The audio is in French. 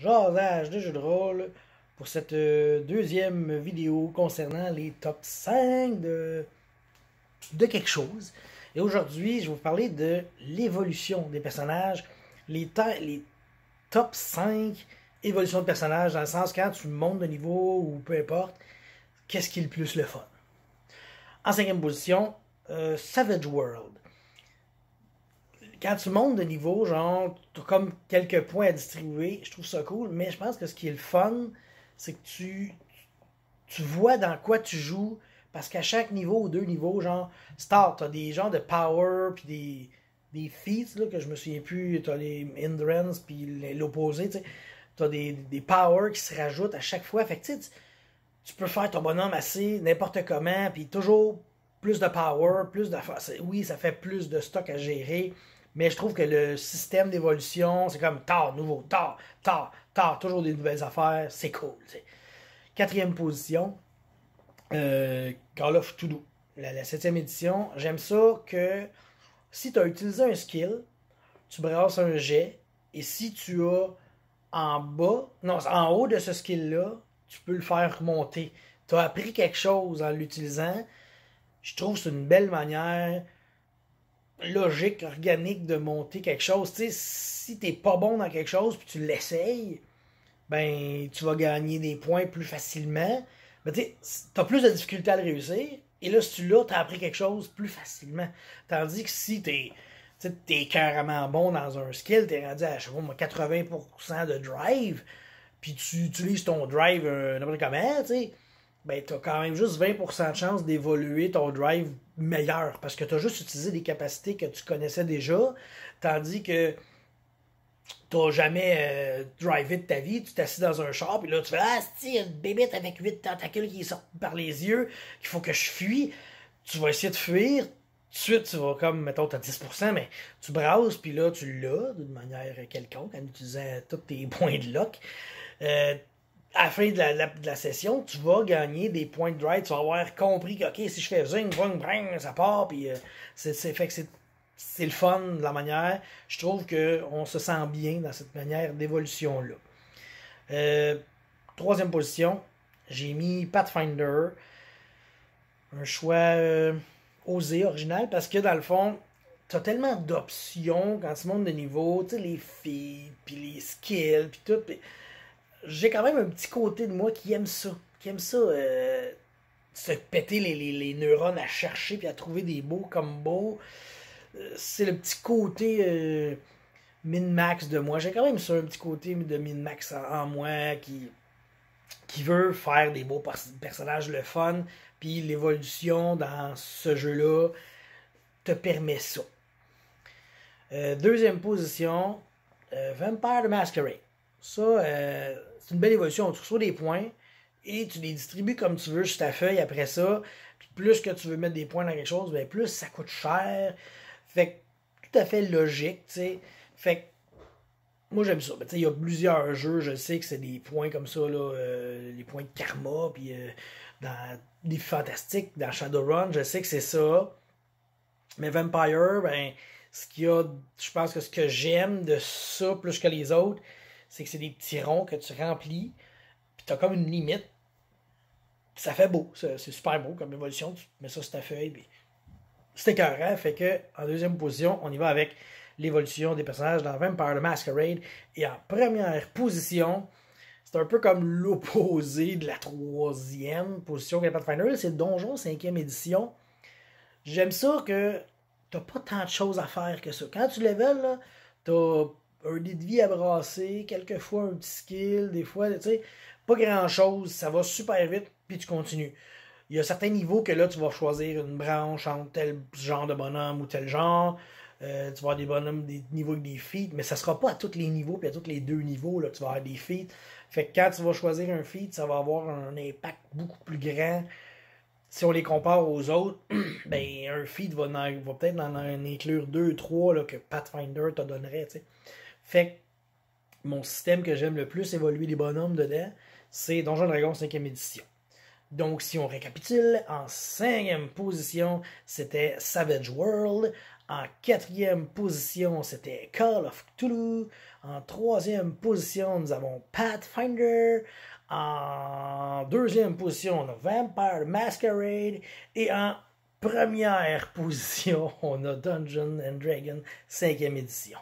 jasage de jeux de rôle pour cette euh, deuxième vidéo concernant les top 5 de, de quelque chose. Et aujourd'hui, je vais vous parler de l'évolution des personnages, les, top 5 évolutions de personnages, dans le sens quand tu montes de niveau ou peu importe, qu'est-ce qui est le plus le fun. En cinquième position, euh, Savage World quand tu montes de niveau, genre, tu comme quelques points à distribuer, je trouve ça cool, mais je pense que ce qui est le fun, c'est que tu, tu vois dans quoi tu joues, parce qu'à chaque niveau ou deux niveaux, genre, start, tu des genres de power, puis des, des feats, là, que je me souviens plus, tu les hindrances, puis l'opposé, tu sais. As des, des powers qui se rajoutent à chaque fois. Fait que, tu, tu peux faire ton bonhomme assez n'importe comment, puis toujours plus de power, plus de... Oui, ça fait plus de stock à gérer, mais je trouve que le système d'évolution, c'est comme tard, nouveau, tard, tard, tard, toujours des nouvelles affaires, c'est cool. Quatrième position, euh, Call of la, septième édition. J'aime ça que si tu as utilisé un skill, tu brasses un jet, et si tu as en bas, non, en haut de ce skill-là, tu peux le faire remonter. Tu as appris quelque chose en l'utilisant. Je trouve que c'est une belle manière logique, organique de monter quelque chose. Tu si t'es pas bon dans quelque chose puis tu l'essayes, ben tu vas gagner des points plus facilement. Mais tu as plus de difficultés à le réussir. Et là, si tu l'as, appris quelque chose plus facilement. Tandis que si tu es carrément bon dans un skill, es rendu à je sais pas, 80% de drive, puis tu utilises ton drive euh, n'importe comment, ben, tu as quand même juste 20% de chance d'évoluer ton drive meilleur parce que tu as juste utilisé des capacités que tu connaissais déjà, tandis que tu n'as jamais drive euh, drivé de ta vie, tu t'assis dans un char, puis là tu fais Ah, si, une bébête avec 8 tentacules qui sortent par les yeux, qu'il faut que je fuis. Tu vas essayer de fuir, tout de suite, tu vas comme, mettons, tu 10%, mais tu brasses, puis là, tu l'as d'une manière quelconque en utilisant tous tes points de lock. Euh, à la fin de la, session, tu vas gagner des points de drive. Tu vas avoir compris que, OK, si je fais zing, zing, zing, ça part. Puis, euh, c'est, fait que c'est, le fun de la manière. Je trouve qu'on se sent bien dans cette manière d'évolution-là. Euh, troisième position, j'ai mis Pathfinder. Un choix euh, osé, original, parce que dans le fond, tu as tellement d'options quand tu montes de niveau, tu sais, les filles, puis les skills, puis tout j'ai quand même un petit côté de moi qui aime ça. Qui aime ça euh, se péter les, neurones à chercher puis à trouver des beaux combos. Euh, c'est le petit côté euh, min-max de moi. J'ai quand même ça, un petit côté de min-max en, moi qui, qui veut faire des beaux personnages, le fun. Puis l'évolution dans ce jeu-là te permet ça. deuxième position, Vampire de Masquerade. Ça, euh, c'est une belle évolution. Tu reçois des points et tu les distribues comme tu veux sur ta feuille après ça. plus que tu veux mettre des points dans quelque chose, bien plus ça coûte cher. Fait que tout à fait logique, tu sais. Fait que moi j'aime ça. Ben, il y a plusieurs jeux, je sais que c'est des points comme ça, euh, les points de karma, puis euh, dans des fantastiques, dans Shadowrun, je sais que c'est ça. Mais Vampire, ben, ce qu'il a, je pense que ce que j'aime de ça plus que les autres, c'est que c'est des petits ronds que tu remplis, puis tu as comme une limite. ça fait beau, c'est super beau comme évolution. Tu mets ça sur ta feuille, c'était c'est écœurant. Fait que, en deuxième position, on y va avec l'évolution des personnages dans Vampire le Masquerade. Et en première position, c'est un peu comme l'opposé de la troisième position de Final, c'est Donjon 5 édition. J'aime ça que t'as pas tant de choses à faire que ça. Quand tu level, t'as un lit de vie à brasser, quelquefois un petit skill, des fois, tu sais, pas grand-chose, ça va super vite, puis tu continues. Il y a certains niveaux que là, tu vas choisir une branche entre tel genre de bonhomme ou tel genre. Euh, tu vas avoir des bonhommes, des niveaux avec des feats, mais ça sera pas à tous les niveaux, puis à tous les deux niveaux, là, tu vas avoir des feats. Fait que quand tu vas choisir un feat, ça va avoir un impact beaucoup plus grand. Si on les compare aux autres, ben, un feat va, peut-être en, inclure deux, trois là, que Pathfinder te donnerait, tu sais. Fait mon système que j'aime le plus évoluer les bonhommes dedans, c'est Donjon Dragon 5e édition. Donc, si on récapitule, en cinquième position, c'était Savage World. En quatrième position, c'était Call of Cthulhu. En troisième position, nous avons Pathfinder. En deuxième position, on a Vampire Masquerade. Et en première position, on a Dungeon and Dragon 5e édition.